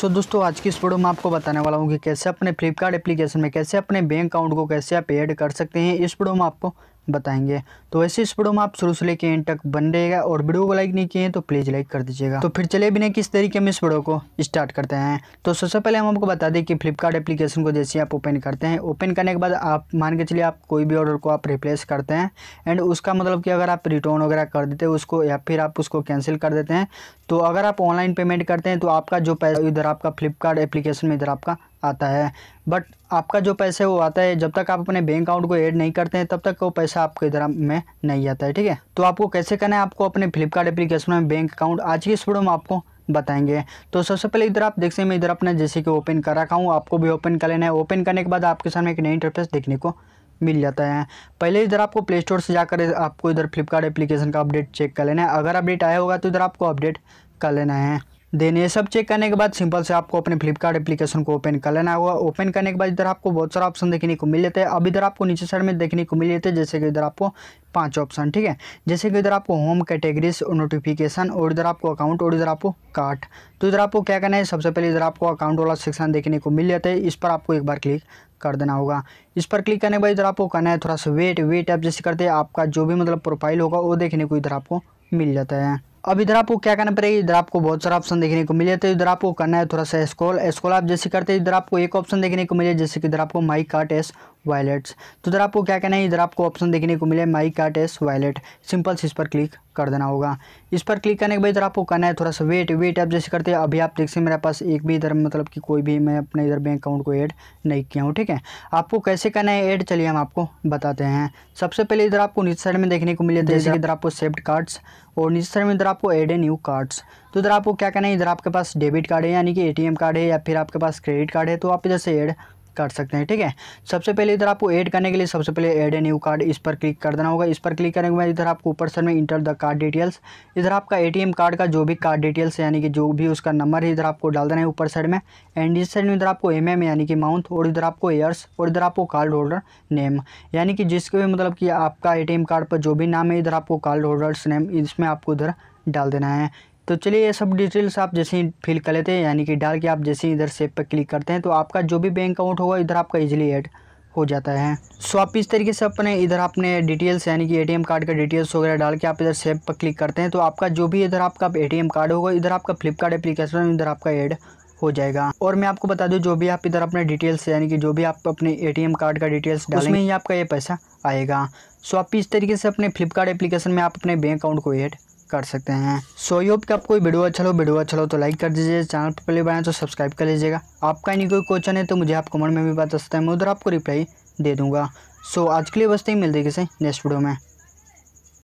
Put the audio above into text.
सो so, दोस्तों आज की इस वीडियो में आपको बताने वाला हूँ कि कैसे अपने फ्लिपकार्ट एप्लीकेशन में कैसे अपने बैंक अकाउंट को कैसे आप ऐड कर सकते हैं इस वीडियो में आपको बताएंगे तो वैसे इस वीडियो में आप शुरू से लेकर एंड तक बन रहेगा और वीडियो को लाइक नहीं किए तो प्लीज़ लाइक कर दीजिएगा तो फिर भी नहीं किस तरीके में इस वीडियो को स्टार्ट करते हैं तो सबसे पहले हम आपको बता दें कि फ्लिपकार्ट एप्लीकेशन को जैसे आप ओपन करते हैं ओपन करने के बाद आप मान के चलिए आप कोई भी ऑर्डर को आप रिप्लेस करते हैं एंड उसका मतलब कि अगर आप रिटर्न वगैरह कर देते हैं उसको या फिर आप उसको कैंसिल कर देते हैं तो अगर आप ऑनलाइन पेमेंट करते हैं तो आपका जो पैसा इधर आपका फ्लिपकार्ट एप्लीकेशन में इधर आपका आता है बट आपका जो पैसा वो आता है जब तक आप अपने बैंक अकाउंट को ऐड नहीं करते हैं तब तक वो पैसा आपके इधर में नहीं आता है ठीक है तो आपको कैसे करना है आपको अपने फ्लिपकार्ट एप्लीकेशन में बैंक अकाउंट आज की इस वीडियो में आपको बताएंगे तो सबसे पहले इधर आप देख सकते हैं मैं इधर अपना जैसे कि ओपन कर रखा हूँ आपको भी ओपन कर लेना है ओपन करने के बाद आपके सामने एक नई इंटरफेस देखने को मिल जाता है पहले इधर आपको प्ले स्टोर से जाकर आपको इधर फ्लिपकार्ट एप्लीकेशन का अपडेट चेक कर लेना है अगर अपडेट आया होगा तो इधर आपको अपडेट कर लेना है देन ये सब चेक करने के बाद सिंपल से आपको अपने फ्लिपकार्ट एप्लीकेशन को ओपन कर लेना होगा ओपन करने के बाद इधर आपको बहुत सारा ऑप्शन देखने को मिल जाता है अब इधर आपको नीचे साइड में देखने को मिल जाते हैं जैसे कि इधर आपको पांच ऑप्शन ठीक है जैसे कि इधर आपको होम कैटेगरीज नोटिफिकेशन और इधर आपको अकाउंट और इधर आपको कार्ट तो इधर आपको क्या करना है सबसे पहले इधर आपको अकाउंट वाला सेक्शन देखने को मिल जाता है इस पर आपको एक बार क्लिक कर देना होगा इस पर क्लिक करने के बाद इधर आपको करना है थोड़ा सा वेट वेट ऐप जैसे करते हैं आपका जो भी मतलब प्रोफाइल होगा वो देखने को इधर आपको मिल जाता है अब इधर आपको क्या करना पड़ेगा इधर आपको बहुत सारा ऑप्शन देखने को मिले तो इधर आपको करना है थोड़ा सा स्क्रॉल स्क्रॉल आप जैसे करते हैं इधर आपको एक ऑप्शन देखने को मिले जैसे कि इधर आपको माई कार्ट एस वायलेट्स तो इधर आपको क्या कहना है इधर आपको ऑप्शन देखने को मिले माई कार्ट एस वायलेट सिंपल से इस पर क्लिक कर देना होगा इस पर क्लिक करने के बाद इधर आपको करना है थोड़ा सा वेट वेट आप जैसे करते हैं अभी आप देख सकते मेरे पास एक भी इधर मतलब कि कोई भी मैं अपने इधर बैंक अकाउंट को ऐड नहीं किया हूँ ठीक है आपको कैसे करना है ऐड चलिए हम आपको बताते हैं सबसे पहले इधर आपको नीचे साइड में देखने को मिले तो जैसे कि इधर आपको सेफ्ट कार्ड्स और नीचे साइड में इधर आपको एड ए न्यू कार्ड्स तो इधर आपको क्या करना है इधर आपके पास डेबिट कार्ड है यानी कि ए कार्ड है या फिर आपके पास क्रेडिट कार्ड है तो आप इधर से एड कर सकते हैं ठीक है सबसे पहले इधर आपको ऐड करने के लिए सबसे पहले ऐड ए न्यू कार्ड इस पर क्लिक कर देना होगा इस पर क्लिक करने के बाद इधर आपको ऊपर सर में इंटर द कार्ड डिटेल्स इधर आपका एटीएम कार्ड का जो भी कार्ड डिटेल्स है यानी कि जो भी उसका नंबर है इधर आपको डाल देना है ऊपर साइड में एंड इस साइड में इधर आपको एम एम यानी कि माउंथ और इधर आपको ईयर्स और इधर आपको कार्ड होल्डर नेम यानी कि जिसके भी मतलब कि आपका ए कार्ड पर जो भी नाम है इधर आपको कार्ड होल्डर्स नेम इसमें आपको इधर डाल देना है तो चलिए ये सब डिटेल्स आप जैसे ही फिल कर लेते हैं यानी कि डाल के आप जैसे ही इधर सेव पर क्लिक करते हैं तो आपका जो भी बैंक अकाउंट होगा इधर आपका इजीली ऐड हो जाता है सो आप इस तरीके से अपने इधर अपने डिटेल्स यानी कि एटीएम कार्ड का डिटेल्स वगैरह डाल के आप इधर सेव पर क्लिक करते हैं तो आपका जो भी इधर आपका एटीएम कार्ड होगा इधर आपका फ्लिपकार्ट एप्लीकेशन इधर आपका ऐड हो जाएगा और मैं आपको बता दूं जो भी आप इधर अपने डिटेल्स यानी कि जो भी आप अपने ए कार्ड का डिटेल्स डालेंगे ही आपका ये पैसा आएगा सो आप इस तरीके से अपने फ्लिपकार्ट एप्लीकेशन में आप अपने बैंक अकाउंट को ऐड कर सकते हैं सो यूप कि आपको वीडियो अच्छा लो वीडियो अच्छा लो तो लाइक कर दीजिए चैनल पर पहले बनाए तो सब्सक्राइब कर लीजिएगा आपका नहीं कोई क्वेश्चन है तो मुझे आप कमेंट में भी बता सकते हैं मैं उधर आपको रिप्लाई दे दूँगा सो आज के लिए बस ही मिलते किसी नेक्स्ट वीडियो में